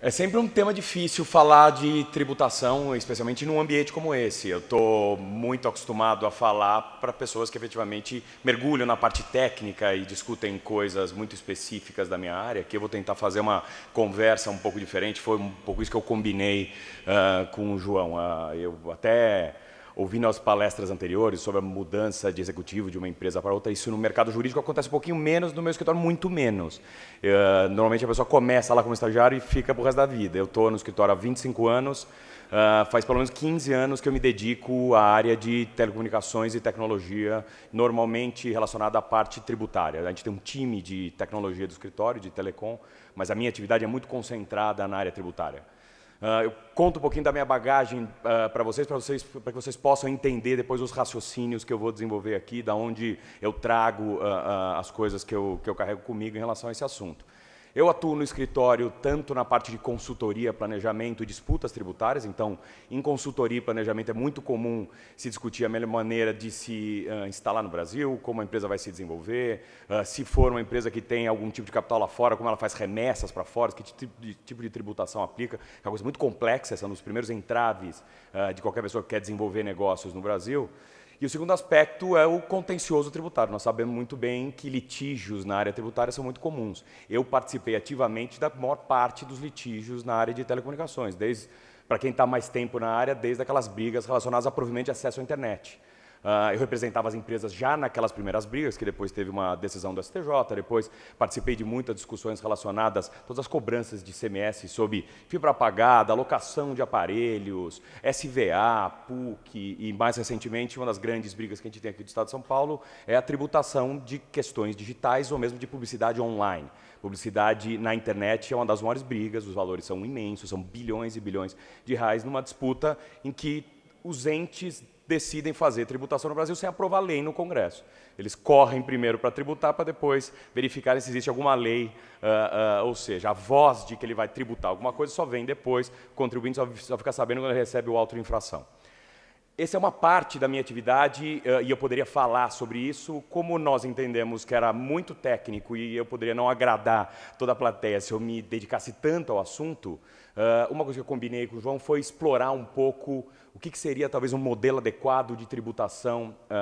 É sempre um tema difícil falar de tributação, especialmente num ambiente como esse. Eu estou muito acostumado a falar para pessoas que efetivamente mergulham na parte técnica e discutem coisas muito específicas da minha área. Aqui eu vou tentar fazer uma conversa um pouco diferente. Foi um pouco isso que eu combinei uh, com o João. Uh, eu até ouvindo as palestras anteriores sobre a mudança de executivo de uma empresa para outra, isso no mercado jurídico acontece um pouquinho menos, no meu escritório muito menos. Uh, normalmente a pessoa começa lá como estagiário e fica o resto da vida. Eu estou no escritório há 25 anos, uh, faz pelo menos 15 anos que eu me dedico à área de telecomunicações e tecnologia, normalmente relacionada à parte tributária. A gente tem um time de tecnologia do escritório, de telecom, mas a minha atividade é muito concentrada na área tributária. Uh, eu conto um pouquinho da minha bagagem uh, ah, para vocês, para vocês, que vocês possam entender depois os raciocínios que eu vou desenvolver aqui, da onde eu trago uh, as coisas que eu, que eu carrego comigo em relação a esse assunto. Eu atuo no escritório tanto na parte de consultoria, planejamento e disputas tributárias. Então, em consultoria e planejamento é muito comum se discutir a melhor maneira de se uh, instalar no Brasil, como a empresa vai se desenvolver, uh, se for uma empresa que tem algum tipo de capital lá fora, como ela faz remessas para fora, que tipo de, tributação aplica. É uma coisa muito complexa, essa é um dos primeiros entraves uh, de qualquer pessoa que quer desenvolver negócios no Brasil. E o segundo aspecto é o contencioso tributário. Nós sabemos muito bem que litígios na área tributária são muito comuns. Eu participei ativamente da maior parte dos litígios na área de telecomunicações, desde para quem está mais tempo na área, desde aquelas brigas relacionadas a provimento de acesso à internet. Uh, eu representava as empresas já naquelas primeiras brigas, que depois teve uma decisão do STJ, depois participei de muitas discussões relacionadas todas as cobranças de CMS sobre fibra apagada, alocação de aparelhos, SVA, PUC e mais recentemente uma das grandes brigas que a gente tem aqui do Estado de São Paulo é a tributação de questões digitais ou mesmo de publicidade online. Publicidade na internet é uma das maiores brigas, os valores são imensos, são bilhões e bilhões de reais numa disputa em que os entes decidem fazer tributação no Brasil sem aprovar lei no Congresso. Eles correm primeiro para tributar, para depois verificar se existe alguma lei, uh, uh, ou seja, a voz de que ele vai tributar alguma coisa só vem depois, o contribuinte só, fica sabendo quando ele recebe o auto de infração. Essa é uma parte da minha atividade eh, e eu poderia falar sobre isso. Como nós entendemos que era muito técnico e eu poderia não agradar toda a plateia se eu me dedicasse tanto ao assunto, eh, uma coisa que eu combinei com o João foi explorar um pouco o que seria talvez um modelo adequado de tributação eh,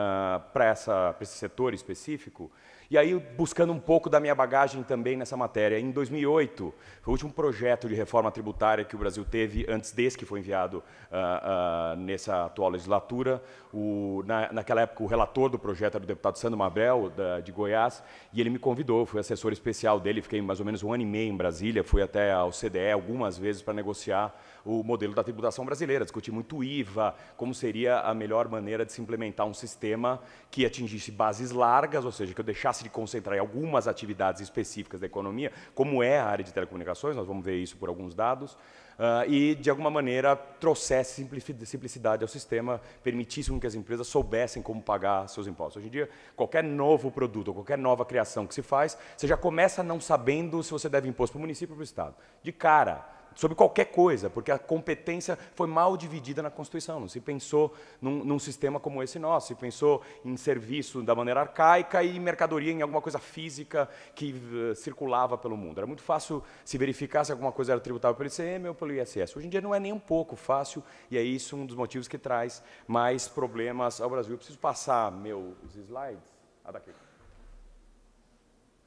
para esse setor específico. E aí, buscando um pouco da minha bagagem também nessa matéria, em 2008, foi o último projeto de reforma tributária que o Brasil teve, antes desse que foi enviado uh, uh, nessa atual legislatura. O, na, naquela época, o relator do projeto era o deputado Sandro Mabrel, da, de Goiás, e ele me convidou, fui assessor especial dele, fiquei mais ou menos um ano e meio em Brasília, fui até ao CDE algumas vezes para negociar o modelo da tributação brasileira, discutir muito IVA, como seria a melhor maneira de se implementar um sistema que atingisse bases largas, ou seja, que eu deixasse de concentrar em algumas atividades específicas da economia, como é a área de telecomunicações, nós vamos ver isso por alguns dados, Uh, e, de alguma maneira, trouxesse simplicidade ao sistema, permitisse que as empresas soubessem como pagar seus impostos. Hoje em dia, qualquer novo produto, qualquer nova criação que se faz, você já começa não sabendo se você deve imposto para o município ou para o Estado. De cara, sobre qualquer coisa, porque a competência foi mal dividida na Constituição. Não se pensou num, num sistema como esse nosso, se pensou em serviço da maneira arcaica e mercadoria em alguma coisa física que uh, circulava pelo mundo. Era muito fácil se verificar se alguma coisa era tributável pelo ICM ou pelo ISS. Hoje em dia não é nem um pouco fácil e é isso um dos motivos que traz mais problemas ao Brasil. Eu preciso passar meus slides. Ah, daqui.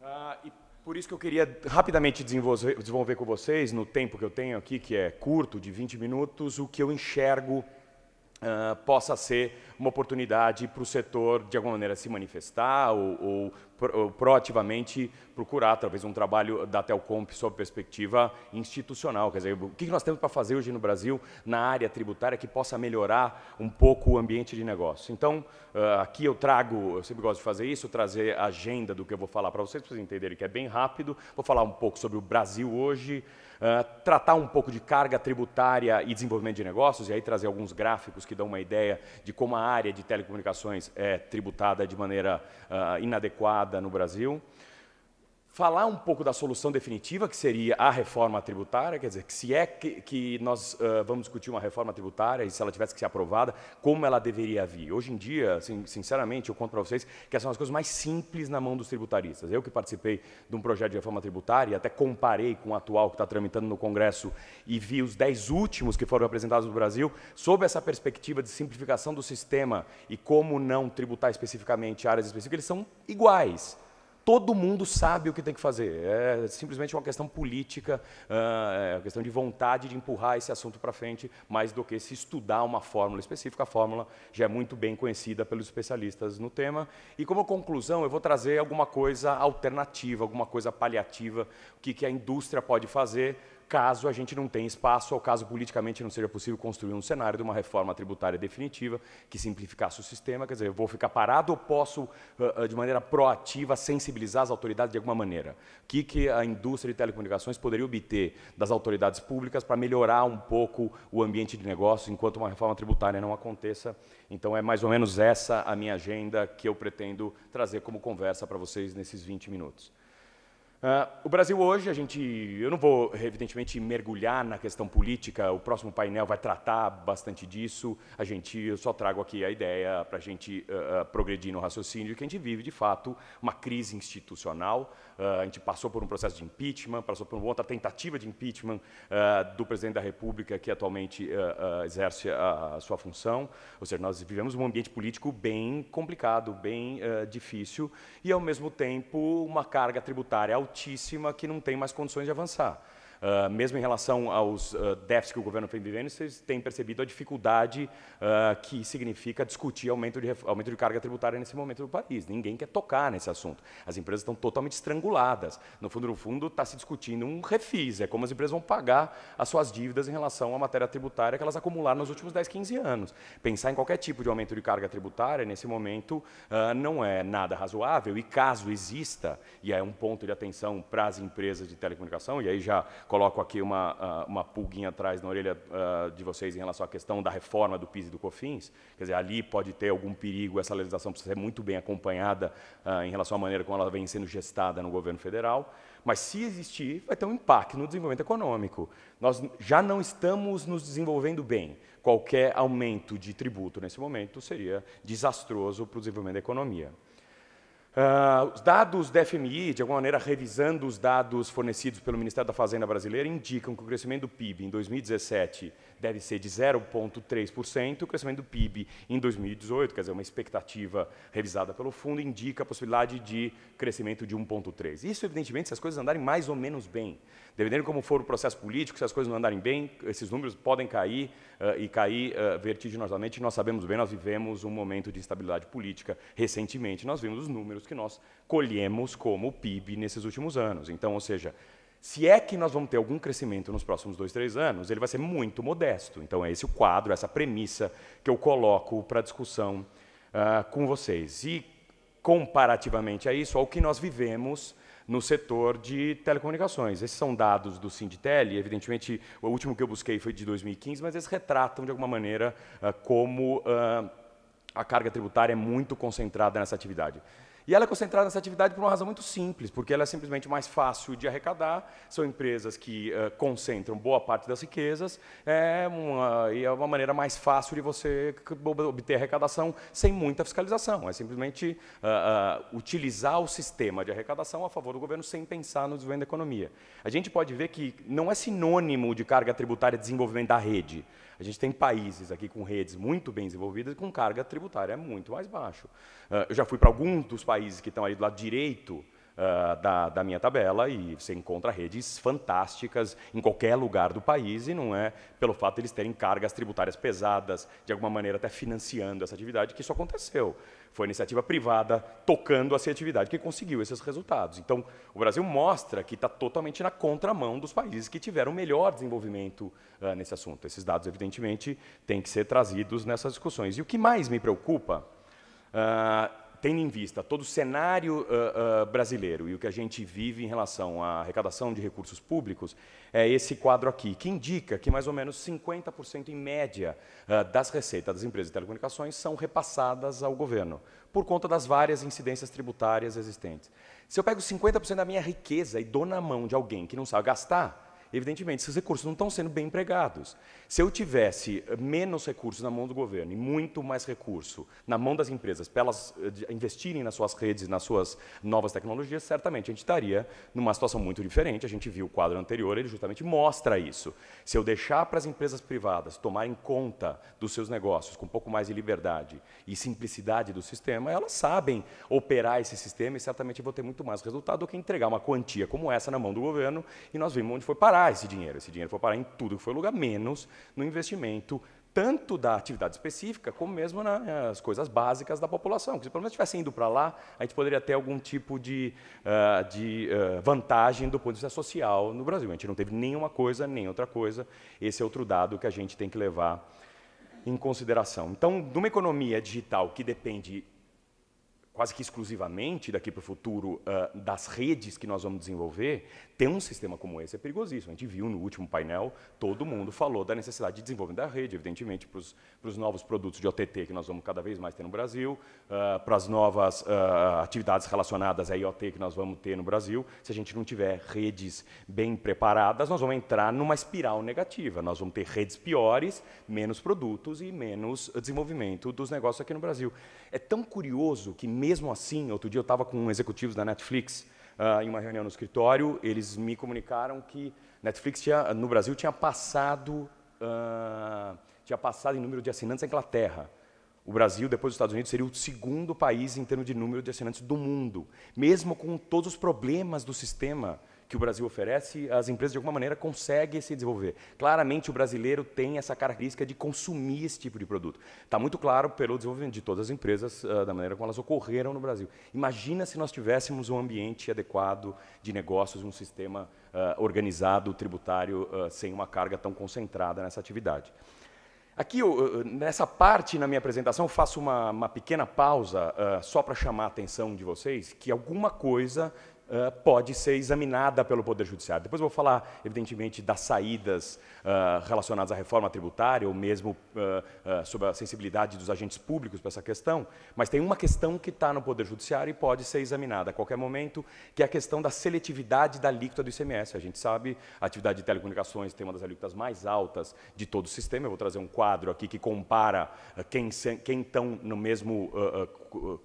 Uh, e por isso que eu queria rapidamente desenvolver com vocês, no tempo que eu tenho aqui, que é curto, de 20 minutos, o que eu enxergo uh, possa ser uma oportunidade para o setor, de alguma maneira, se manifestar ou, ou, proativamente procurar, talvez um trabalho da Telcomp sob perspectiva institucional. Quer dizer, o que nós temos para fazer hoje no Brasil na área tributária que possa melhorar um pouco o ambiente de negócio? Então, aqui eu trago, eu sempre gosto de fazer isso, trazer a agenda do que eu vou falar para vocês, para vocês entenderem que é bem rápido. Vou falar um pouco sobre o Brasil hoje, ah, tratar um pouco de carga tributária e desenvolvimento de negócios, e aí trazer alguns gráficos que dão uma ideia de como a área de telecomunicações é tributada de maneira uh, inadequada no Brasil falar um pouco da solução definitiva, que seria a reforma tributária, quer dizer, que se é que, que nós uh, vamos discutir uma reforma tributária e se ela tivesse que ser aprovada, como ela deveria vir. Hoje em dia, sinceramente, eu conto para vocês que essas são as coisas mais simples na mão dos tributaristas. Eu que participei de um projeto de reforma tributária e até comparei com o atual que está tramitando no Congresso e vi os dez últimos que foram apresentados no Brasil, sob essa perspectiva de simplificação do sistema e como não tributar especificamente áreas específicas, eles são iguais Todo mundo sabe o que tem que fazer. É simplesmente uma questão política, ah, é uma questão de vontade de empurrar esse assunto para frente, mais do que se estudar uma fórmula específica. A fórmula já é muito bem conhecida pelos especialistas no tema. E como conclusão, eu vou trazer alguma coisa alternativa, alguma coisa paliativa, o que, que a indústria pode fazer caso a gente não tenha espaço ou caso politicamente não seja possível construir um cenário de uma reforma tributária definitiva que simplificasse o sistema. Quer dizer, eu vou ficar parado ou posso, ah, ah, de maneira proativa, sensibilizar as autoridades de alguma maneira? O que, que a indústria de telecomunicações poderia obter das autoridades públicas para melhorar um pouco o ambiente de negócio enquanto uma reforma tributária não aconteça? Então, é mais ou menos essa a minha agenda que eu pretendo trazer como conversa para vocês nesses 20 minutos. Uh, o Brasil hoje, a gente, eu não vou evidentemente mergulhar na questão política. O próximo painel vai tratar bastante disso. A gente, eu só trago aqui a ideia para a gente uh, progredir no raciocínio que a gente vive de fato uma crise institucional. Uh, a gente passou por um processo de impeachment, passou por uma outra tentativa de impeachment do presidente da República que atualmente exerce a, a, sua função. Ou seja, nós vivemos um ambiente político bem complicado, bem difícil e ao mesmo tempo uma carga tributária altíssima altíssima que não tem mais condições de avançar. Uh, mesmo em relação aos uh, déficits que o governo está vivendo, vocês têm percebido a dificuldade uh, que significa discutir aumento de, aumento de carga tributária nesse momento do país. Ninguém quer tocar nesse assunto. As empresas estão totalmente estranguladas. No fundo, no fundo, está se discutindo um refis, é como as empresas vão pagar as suas dívidas em relação à matéria tributária que elas acumularam nos últimos 10, 15 anos. Pensar em qualquer tipo de aumento de carga tributária nesse momento não é nada razoável e caso exista, e é um ponto de atenção para as empresas de telecomunicação, e aí já coloco aqui uma, ah, uma pulguinha atrás na orelha ah, de vocês em relação à questão da reforma do PIS e do COFINS. Quer dizer, ali pode ter algum perigo, essa legislação precisa ser muito bem acompanhada ah, em relação à maneira como ela vem sendo gestada no governo federal. Mas se existir, vai ter um impacto no desenvolvimento econômico. Nós já não estamos nos desenvolvendo bem. Qualquer aumento de tributo nesse momento seria desastroso para o desenvolvimento da economia. Uh, os dados da FMI, de alguma maneira revisando os dados fornecidos pelo Ministério da Fazenda brasileiro, indicam que o crescimento do PIB em 2017 deve ser de 0,3%. O crescimento do PIB em 2018, quer dizer, uma expectativa revisada pelo fundo, indica a possibilidade de crescimento de 1,3%. Isso, evidentemente, se as coisas andarem mais ou menos bem. Dependendo de como for o processo político, se as coisas não andarem bem, esses números podem cair uh, e cair uh, vertiginosamente. Nós sabemos bem, nós vivemos um momento de instabilidade política recentemente. Nós vimos os números que nós colhemos como PIB nesses últimos anos. Então, ou seja, se é que nós vamos ter algum crescimento nos próximos dois, três anos, ele vai ser muito modesto. Então, é esse o quadro, essa premissa que eu coloco para discussão uh, com vocês. E, comparativamente a isso, ao que nós vivemos no setor de telecomunicações. Esses são dados do Sinditel, evidentemente o último que eu busquei foi de 2015, mas eles retratam de alguma maneira uh, como uh, a carga tributária é muito concentrada nessa atividade. E ela é concentrada nessa atividade por uma razão muito simples, porque ela é simplesmente mais fácil de arrecadar, são empresas que uh, concentram boa parte das riquezas, é uma, e é uma maneira mais fácil de você obter arrecadação sem muita fiscalização. É simplesmente uh, uh, utilizar o sistema de arrecadação a favor do governo sem pensar no desenvolvimento da economia. A gente pode ver que não é sinônimo de carga tributária desenvolvimento da rede. A gente tem países aqui com redes muito bem desenvolvidas e com carga tributária muito mais baixa. Ah, eu já fui para alguns dos países que estão aí do lado direito, ah, da, da, minha tabela e você encontra redes fantásticas em qualquer lugar do país e não é pelo fato de eles terem cargas tributárias pesadas, de alguma maneira até financiando essa atividade, que isso aconteceu. Foi a iniciativa privada tocando essa atividade que conseguiu esses resultados. Então, o Brasil mostra que está totalmente na contramão dos países que tiveram melhor desenvolvimento uh, nesse assunto. Esses dados, evidentemente, têm que ser trazidos nessas discussões. E o que mais me preocupa Uh, tendo em vista todo o cenário uh, uh, brasileiro e o que a gente vive em relação à arrecadação de recursos públicos, é esse quadro aqui, que indica que mais ou menos 50% em média uh, das receitas das empresas de telecomunicações são repassadas ao governo, por conta das várias incidências tributárias existentes. Se eu pego 50% da minha riqueza e dou na mão de alguém que não sabe gastar, evidentemente, esses recursos não estão sendo bem empregados. Se eu tivesse eh, menos recursos na mão do governo e muito mais recurso na mão das empresas para elas eh, investirem nas suas redes, nas suas novas tecnologias, certamente a gente estaria numa situação muito diferente. A gente viu o quadro anterior, ele justamente mostra isso. Se eu deixar para as empresas privadas tomarem conta dos seus negócios com um pouco mais de liberdade e simplicidade do sistema, elas sabem operar esse sistema e certamente vou ter muito mais resultado do que entregar uma quantia como essa na mão do governo e nós vimos onde foi parar parar esse dinheiro. Esse dinheiro foi parar em tudo que foi lugar, menos no investimento tanto da atividade específica, como mesmo nas eh, coisas básicas da população. se pelo menos estivesse indo para lá, a gente poderia ter algum tipo de, uh, de uh, vantagem do ponto de vista social no Brasil. A gente não teve nenhuma coisa, nem outra coisa. Esse é outro dado que a gente tem que levar em consideração. Então, numa economia digital que depende quase que exclusivamente daqui para o futuro uh, das redes que nós vamos desenvolver, ter um sistema como esse é perigosíssimo. A gente viu no último painel, todo mundo falou da necessidade de desenvolvimento da rede, evidentemente, para os novos produtos de OTT que nós vamos cada vez mais ter no Brasil, uh, ah, para as novas uh, atividades relacionadas à IoT que nós vamos ter no Brasil. Se a gente não tiver redes bem preparadas, nós vamos entrar numa espiral negativa. Nós vamos ter redes piores, menos produtos e menos desenvolvimento dos negócios aqui no Brasil. É tão curioso que, mesmo mesmo assim, outro dia eu estava com executivos da Netflix uh, em uma reunião no escritório, eles me comunicaram que Netflix tinha, no Brasil tinha passado, uh, tinha passado em número de assinantes a Inglaterra. O Brasil, depois dos Estados Unidos, seria o segundo país em termos de número de assinantes do mundo, mesmo com todos os problemas do sistema que o Brasil oferece, as empresas de alguma maneira conseguem se desenvolver. Claramente o brasileiro tem essa característica de consumir esse tipo de produto. Está muito claro pelo desenvolvimento de todas as empresas uh, da maneira como elas ocorreram no Brasil. Imagina se nós tivéssemos um ambiente adequado de negócios, um sistema uh, organizado, tributário, uh, sem uma carga tão concentrada nessa atividade. Aqui, nessa parte na minha apresentação, eu faço uma, uma pequena pausa uh, só para chamar a atenção de vocês que alguma coisa uh, pode ser examinada pelo Poder Judiciário. Depois eu vou falar, evidentemente, das saídas uh, relacionadas à reforma tributária, ou mesmo uh, sobre a sensibilidade dos agentes públicos para essa questão, mas tem uma questão que está no Poder Judiciário e pode ser examinada a qualquer momento, que é a questão da seletividade da alíquota do ICMS. A gente sabe, a atividade de telecomunicações tem uma das alíquotas mais altas de todo o sistema. Eu vou trazer um quadro aqui que compara quem, quem estão no mesmo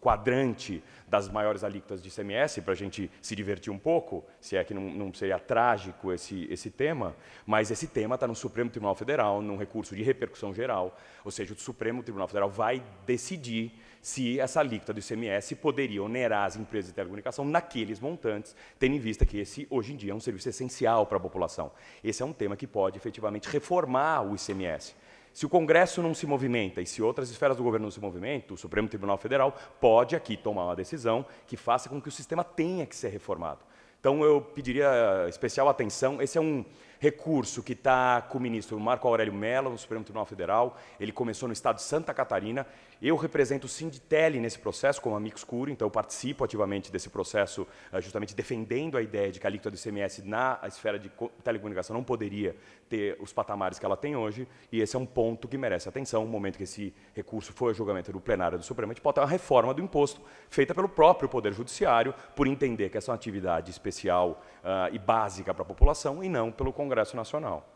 quadrante das maiores alíquotas de ICMS, para a gente se divertir um pouco, se é que não, não seria trágico esse, esse tema, mas esse tema está no Supremo Tribunal Federal, num recurso de repercussão geral, ou seja, o Supremo Tribunal Federal vai decidir se essa alíquota do ICMS poderia onerar as empresas de telecomunicação naqueles montantes, tendo em vista que esse, hoje em dia, é um serviço essencial para a população. Esse é um tema que pode efetivamente reformar o ICMS. Se o Congresso não se movimenta e se outras esferas do governo não se movimentam, o Supremo Tribunal Federal pode aqui tomar uma decisão que faça com que o sistema tenha que ser reformado. Então, eu pediria especial atenção. Esse é um, recurso que está com o ministro Marco Aurélio Mello, no Supremo Tribunal Federal. Ele começou no estado de Santa Catarina. Eu represento o Sinditele nesse processo como amigo escuro, então eu participo ativamente desse processo, eh, justamente defendendo a ideia de que a alíquota do ICMS na esfera de telecomunicação não poderia ter os patamares que ela tem hoje, e esse é um ponto que merece atenção. No momento que esse recurso foi ao julgamento do plenário do Supremo, a gente pode ter uma reforma do imposto feita pelo próprio Poder Judiciário, por entender que essa é uma atividade especial uh, e básica para a população, e não pelo Congresso. Congresso Nacional.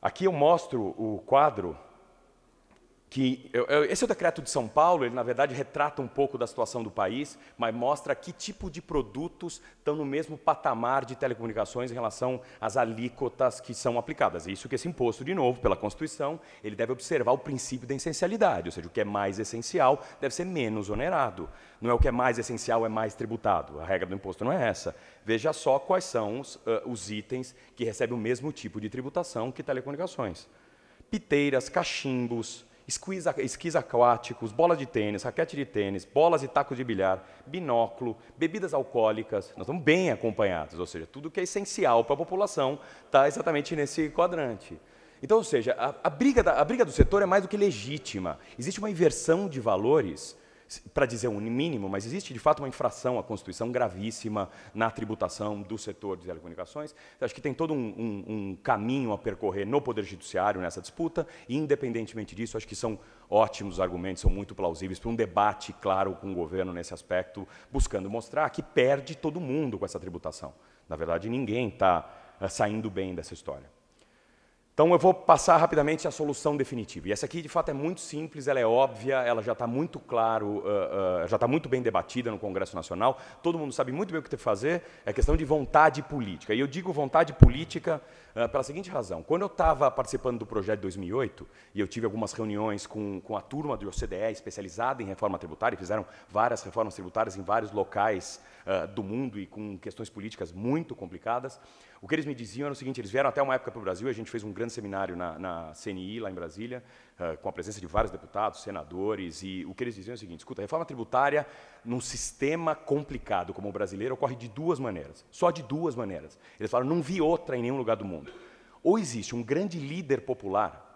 Aqui eu mostro o quadro que esse é o decreto de São Paulo, ele na verdade retrata um pouco da situação do país, mas mostra que tipo de produtos estão no mesmo patamar de telecomunicações em relação às alíquotas que são aplicadas. Isso que esse imposto, de novo, pela Constituição, ele deve observar o princípio da essencialidade, ou seja, o que é mais essencial deve ser menos onerado. Não é o que é mais essencial é mais tributado. A regra do imposto não é essa. Veja só quais são os, uh, os itens que recebem o mesmo tipo de tributação que telecomunicações. Piteiras, cachimbos, esquis, esquis aquáticos, bola de tênis, raquete de tênis, bolas e tacos de bilhar, binóculo, bebidas alcoólicas. Nós estamos bem acompanhados, ou seja, tudo que é essencial para a população está exatamente nesse quadrante. Então, ou seja, a, a briga da, a briga do setor é mais do que legítima. Existe uma inversão de valores para dizer um mínimo, mas existe de fato uma infração à Constituição gravíssima na tributação do setor de telecomunicações. Eu acho que tem todo um, um, um, caminho a percorrer no Poder Judiciário nessa disputa, e independentemente disso, acho que são ótimos argumentos, são muito plausíveis para um debate claro com o governo nesse aspecto, buscando mostrar que perde todo mundo com essa tributação. Na verdade, ninguém está eh, saindo bem dessa história. Então eu vou passar rapidamente a solução definitiva. E essa aqui, de fato, é muito simples, ela é óbvia, ela já está muito claro, uh, uh, já está muito bem debatida no Congresso Nacional. Todo mundo sabe muito bem o que tem que fazer. É questão de vontade política. E eu digo vontade política ah, pela seguinte razão. Quando eu estava participando do projeto de 2008, e eu tive algumas reuniões com, com a turma do OCDE especializada em reforma tributária, fizeram várias reformas tributárias em vários locais uh, do mundo e com questões políticas muito complicadas, o que eles me diziam era o seguinte, eles vieram até uma época para o Brasil, a gente fez um grande seminário na, na CNI, lá em Brasília, eh, com a presença de vários deputados, senadores, e o que eles diziam é o seguinte: escuta, a reforma tributária num sistema complicado como o brasileiro ocorre de duas maneiras, só de duas maneiras. Eles falaram, não vi outra em nenhum lugar do mundo. Ou existe um grande líder popular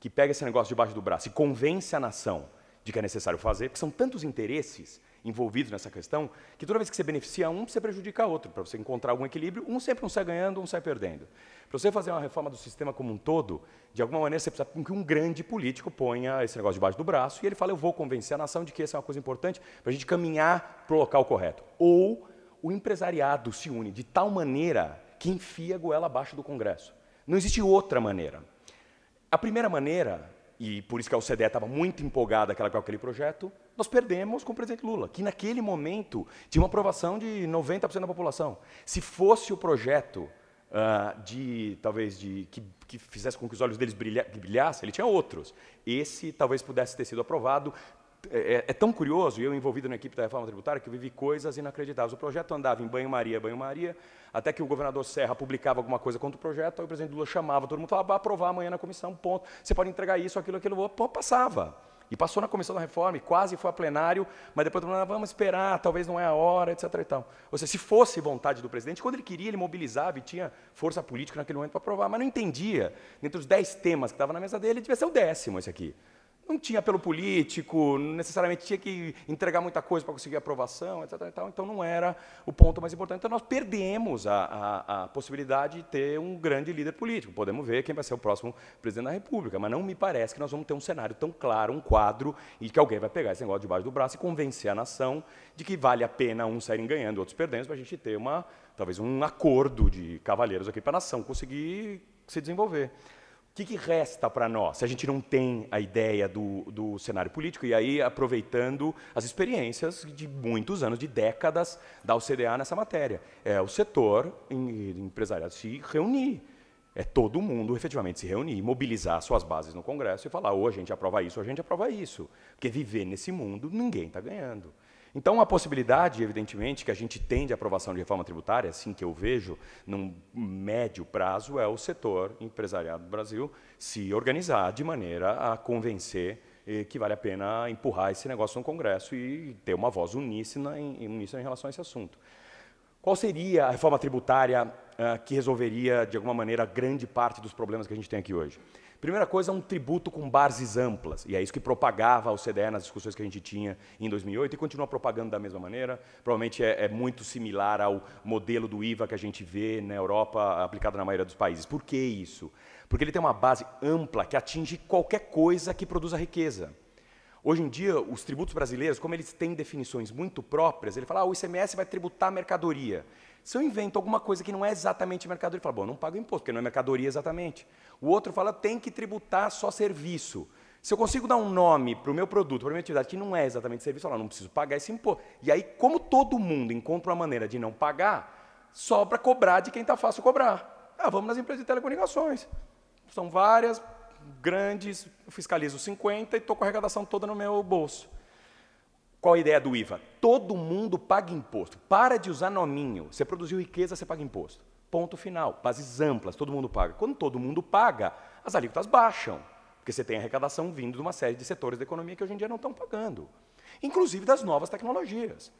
que pega esse negócio debaixo do braço e convence a nação de que é necessário fazer, porque são tantos interesses envolvidos nessa questão, que toda vez que você beneficia um, você prejudica outro. Para você encontrar algum equilíbrio, um sempre um sai ganhando, um sai perdendo. Para você fazer uma reforma do sistema como um todo, de alguma maneira você precisa que um grande político ponha esse negócio debaixo do braço e ele fale: eu vou convencer a nação de que essa é uma coisa importante para a gente caminhar para o local correto. Ou o empresariado se une de tal maneira que enfia a goela abaixo do Congresso. Não existe outra maneira. A primeira maneira, e por isso que a OCDE estava muito empolgada com aquele projeto, nós perdemos com o presidente Lula, que naquele momento tinha uma aprovação de 90% da população. Se fosse o projeto uh, de, talvez, de, que, que, fizesse com que os olhos deles brilha, brilhassem, ele tinha outros. Esse talvez pudesse ter sido aprovado. É, é, é tão curioso, eu envolvido na equipe da reforma tributária, que eu vivi coisas inacreditáveis. O projeto andava em banho-maria, banho-maria, até que o governador Serra publicava alguma coisa contra o projeto, aí o presidente Lula chamava todo mundo, falava, aprovar amanhã na comissão, ponto. Você pode entregar isso, aquilo, aquilo, passava. E passou na comissão da reforma e quase foi a plenário, mas depois falou, ah, vamos esperar, talvez não é a hora, etc. E tal. Ou seja, se fosse vontade do presidente, quando ele queria, ele mobilizava e tinha força política naquele momento para aprovar, mas não entendia. Dentre os dez temas que estavam na mesa dele, devia ser o décimo esse aqui não tinha pelo político, necessariamente tinha que entregar muita coisa para conseguir aprovação, etc. então não era o ponto mais importante. Então nós perdemos a, a, a, possibilidade de ter um grande líder político. Podemos ver quem vai ser o próximo presidente da República, mas não me parece que nós vamos ter um cenário tão claro, um quadro, e que alguém vai pegar esse negócio debaixo do braço e convencer a nação de que vale a pena uns saírem ganhando, outros perdendo, para a gente ter uma talvez um acordo de cavalheiros aqui para a nação conseguir se desenvolver que, que resta para nós? Se a gente não tem a ideia do, do cenário político, e aí aproveitando as experiências de muitos anos, de décadas da OCDE nessa matéria, é o setor empresarial se reunir. É todo mundo efetivamente se reunir, mobilizar suas bases no Congresso e falar: ou oh, a gente aprova isso, ou a gente aprova isso. Porque viver nesse mundo ninguém está ganhando. Então, a possibilidade, evidentemente, que a gente tem de aprovação de reforma tributária, assim que eu vejo, num médio prazo, é o setor empresariado do Brasil se organizar de maneira a convencer eh, que vale a pena empurrar esse negócio no Congresso e ter uma voz uníssona em, uníssona em relação a esse assunto. Qual seria a reforma tributária ah, que resolveria, de alguma maneira, grande parte dos problemas que a gente tem aqui hoje? Primeira coisa, um tributo com bases amplas, e é isso que propagava o CDE nas discussões que a gente tinha em 2008 e continua propagando da mesma maneira. Provavelmente é, é muito similar ao modelo do IVA que a gente vê na Europa, aplicado na maioria dos países. Por que isso? Porque ele tem uma base ampla que atinge qualquer coisa que produza riqueza. Hoje em dia, os tributos brasileiros, como eles têm definições muito próprias, ele fala, ah, o ICMS vai tributar mercadoria. Se eu invento alguma coisa que não é exatamente mercadoria, ele fala, bom, eu não pago imposto, porque não é mercadoria exatamente. O outro fala, tem que tributar só serviço. Se eu consigo dar um nome para o meu produto, para a minha atividade, que não é exatamente serviço, eu falo, não preciso pagar esse imposto. E aí, como todo mundo encontra uma maneira de não pagar, sobra cobrar de quem está fácil cobrar. Ah, vamos nas empresas de telecomunicações. São várias, grandes, fiscalizo 50 e estou com a arrecadação toda no meu bolso. Qual a ideia do IVA? Todo mundo paga imposto. Para de usar nominho. Você produziu riqueza, você paga imposto. Ponto final. Bases amplas, todo mundo paga. Quando todo mundo paga, as alíquotas baixam, porque você tem arrecadação vindo de uma série de setores da economia que hoje em dia não estão pagando, inclusive das novas tecnologias.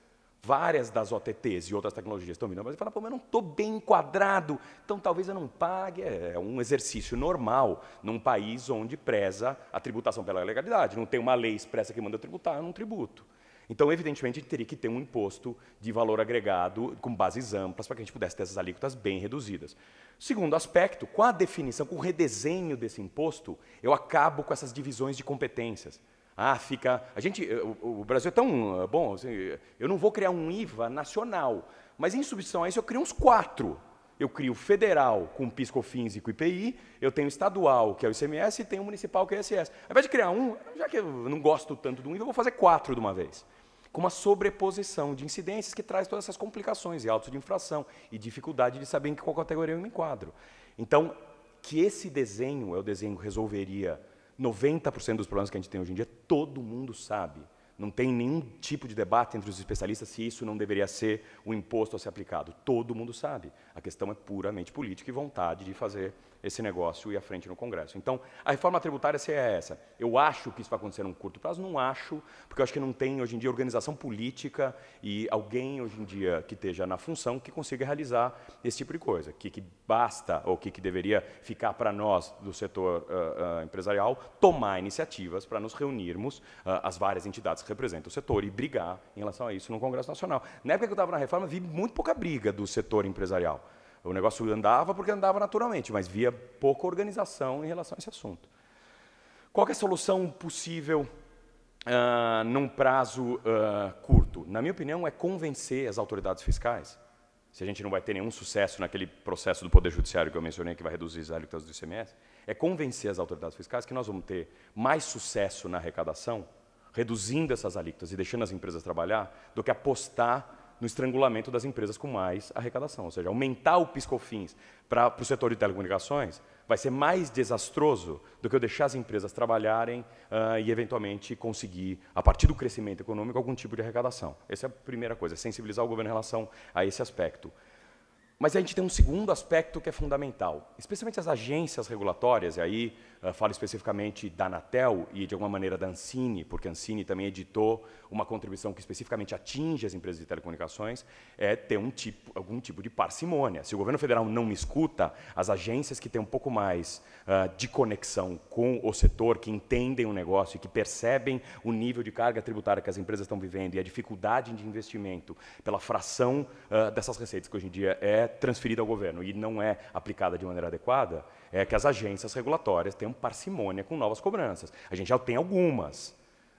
Várias das OTTs e outras tecnologias estão vindo, mas eu falo, pô, mas eu não estou bem enquadrado, então talvez eu não pague. É, é um exercício normal num país onde preza a tributação pela legalidade. Não tem uma lei expressa que manda tributar, eu não tributo. Então, evidentemente, a gente teria que ter um imposto de valor agregado com bases amplas para que a gente pudesse ter essas alíquotas bem reduzidas. Segundo aspecto, com a definição, com o redesenho desse imposto, eu acabo com essas divisões de competências. Ah, fica. A gente, eh, o, Brasil é tão eh, bom, assim, eh, eu não vou criar um IVA nacional, mas em substituição a isso eu crio uns quatro. Eu crio federal com PiscoFins e IPI, eu tenho estadual, que é o ICMS, e tenho municipal, que é o ISS. Ao invés de criar um, já que eu não gosto tanto de um IVA, eu vou fazer quatro de uma vez com uma sobreposição de incidências que traz todas essas complicações e autos de infração e dificuldade de saber em qual categoria eu me enquadro. Então, que esse desenho é o desenho que resolveria 90% dos problemas que a gente tem hoje em dia, todo mundo sabe. Não tem nenhum tipo de debate entre os especialistas se isso não deveria ser o imposto a ser aplicado. Todo mundo sabe. A questão é puramente política e vontade de fazer esse negócio ir à frente no Congresso. Então, a reforma tributária seria essa. Eu acho que isso vai acontecer num curto prazo, não acho, porque eu acho que não tem hoje em dia organização política e alguém hoje em dia que esteja na função que consiga realizar esse tipo de coisa. O que, que basta ou o que, que deveria ficar para nós do setor uh, uh, empresarial tomar iniciativas para nos reunirmos, uh, as várias entidades que representam o setor, e brigar em relação a isso no Congresso Nacional. Na época que eu estava na reforma, vi muito pouca briga do setor empresarial. O negócio andava porque andava naturalmente, mas via pouca organização em relação a esse assunto. Qual é a solução possível uh, num prazo uh, curto? Na minha opinião, é convencer as autoridades fiscais, se a gente não vai ter nenhum sucesso naquele processo do Poder Judiciário que eu mencionei, que vai reduzir as alíquotas do ICMS, é convencer as autoridades fiscais que nós vamos ter mais sucesso na arrecadação, reduzindo essas alíquotas e deixando as empresas trabalhar, do que apostar no estrangulamento das empresas com mais arrecadação. Ou seja, aumentar o piscofins para o setor de telecomunicações vai ser mais desastroso do que eu deixar as empresas trabalharem uh, e, eventualmente, conseguir, a partir do crescimento econômico, algum tipo de arrecadação. Essa é a primeira coisa, sensibilizar o governo em relação a esse aspecto. Mas a gente tem um segundo aspecto que é fundamental, especialmente as agências regulatórias, e aí ah, falo especificamente da Anatel e, de alguma maneira, da Ancine, porque a Ancine também editou uma contribuição que especificamente atinge as empresas de telecomunicações, é ter um tipo, algum tipo de parcimônia. Se o governo federal não me escuta, as agências que têm um pouco mais uh, de conexão com o setor, que entendem o negócio e que percebem o nível de carga tributária que as empresas estão vivendo e a dificuldade de investimento pela fração uh, dessas receitas que hoje em dia é transferida ao governo e não é aplicada de maneira adequada, é que as agências regulatórias tenham parcimônia com novas cobranças. A gente já tem algumas.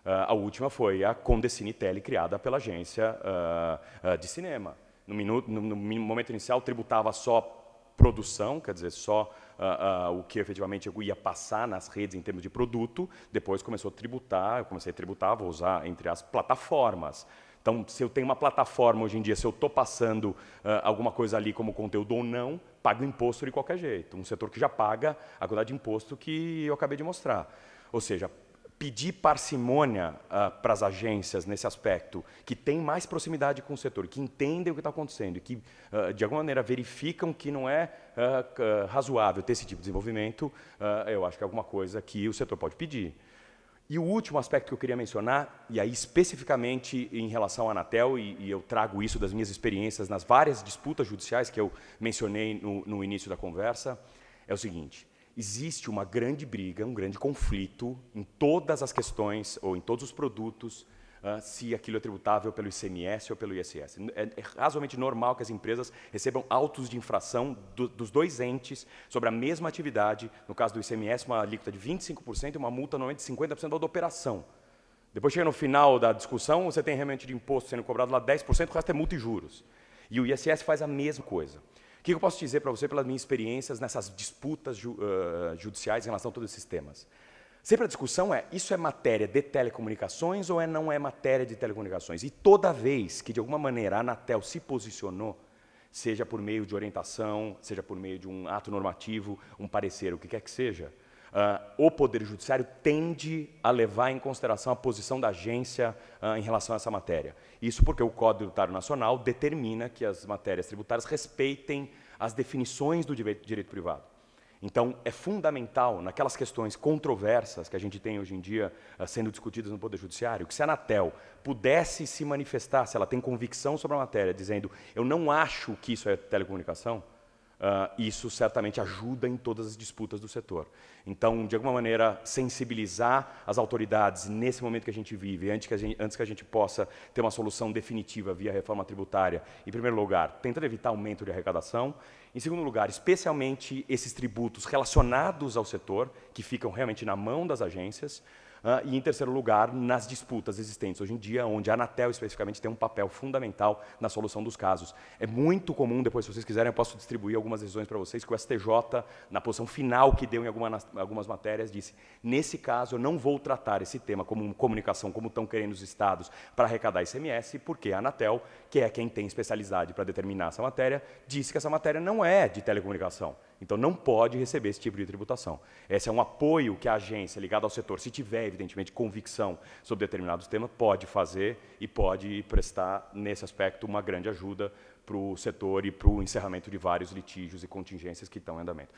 Uh, a última foi a Condecine Tele, criada pela agência uh, uh, de cinema. No, minuto, no, no, momento inicial, tributava só produção, quer dizer, só o que efetivamente ia passar nas redes em termos de produto. Depois começou a tributar, eu comecei a tributar, vou usar, entre as plataformas. Então, se eu tenho uma plataforma hoje em dia, se eu estou passando uh, alguma coisa ali como conteúdo ou não, pago imposto de qualquer jeito. Um setor que já paga a quantidade de imposto que eu acabei de mostrar. Ou seja, pedir parcimônia uh, para as agências nesse aspecto, que tem mais proximidade com o setor, que entendem o que está acontecendo e que, uh, de alguma maneira, verificam que não é uh, razoável ter esse tipo de desenvolvimento, eu acho que é alguma coisa que o setor pode pedir. E o último aspecto que eu queria mencionar, e aí especificamente em relação à Anatel, e, e eu trago isso das minhas experiências nas várias disputas judiciais que eu mencionei no, no início da conversa, é o seguinte: existe uma grande briga, um grande conflito em todas as questões ou em todos os produtos uh, se aquilo é tributável pelo ICMS ou pelo ISS. É, é razoavelmente normal que as empresas recebam autos de infração do, dos dois entes sobre a mesma atividade, no caso do ICMS, uma alíquota de 25% e uma multa normalmente de 50% da operação. Depois chega no final da discussão, você tem realmente de imposto sendo cobrado lá 10%, o resto é multa e juros. E o ISS faz a mesma coisa. O que eu posso dizer para você pelas minhas experiências nessas disputas ju, uh, judiciais em relação a todos esses temas? Sempre a discussão é: isso é matéria de telecomunicações ou é, não é matéria de telecomunicações? E toda vez que, de alguma maneira, a Anatel se posicionou, seja por meio de orientação, seja por meio de um ato normativo, um parecer, o que quer que seja, uh, o Poder Judiciário tende a levar em consideração a posição da agência uh, em relação a essa matéria. Isso porque o Código Tributário Nacional determina que as matérias tributárias respeitem as definições do direito, direito privado. Então, é fundamental, naquelas questões controversas que a gente tem hoje em dia ah, sendo discutidas no Poder Judiciário, que se a Anatel pudesse se manifestar, se ela tem convicção sobre a matéria, dizendo eu não acho que isso é telecomunicação, Uh, isso certamente ajuda em todas as disputas do setor. Então, de alguma maneira, sensibilizar as autoridades nesse momento que a gente vive, antes que a gente, antes que a gente possa ter uma solução definitiva via reforma tributária, em primeiro lugar, tentando evitar aumento de arrecadação. Em segundo lugar, especialmente esses tributos relacionados ao setor, que ficam realmente na mão das agências. Uh, e, em terceiro lugar, nas disputas existentes hoje em dia, onde a Anatel especificamente tem um papel fundamental na solução dos casos. É muito comum, depois, se vocês quiserem, eu posso distribuir algumas decisões para vocês, que o STJ, na posição final que deu em alguma, algumas matérias, disse: nesse caso, eu não vou tratar esse tema como comunicação, como estão querendo os estados, para arrecadar ICMS, porque a Anatel, que é quem tem especialidade para determinar essa matéria, disse que essa matéria não é de telecomunicação. Então não pode receber esse tipo de tributação. Esse é um apoio que a agência ligada ao setor, se tiver, evidentemente, convicção sobre determinados temas, pode fazer e pode prestar, nesse aspecto, uma grande ajuda para o setor e para o encerramento de vários litígios e contingências que estão em andamento.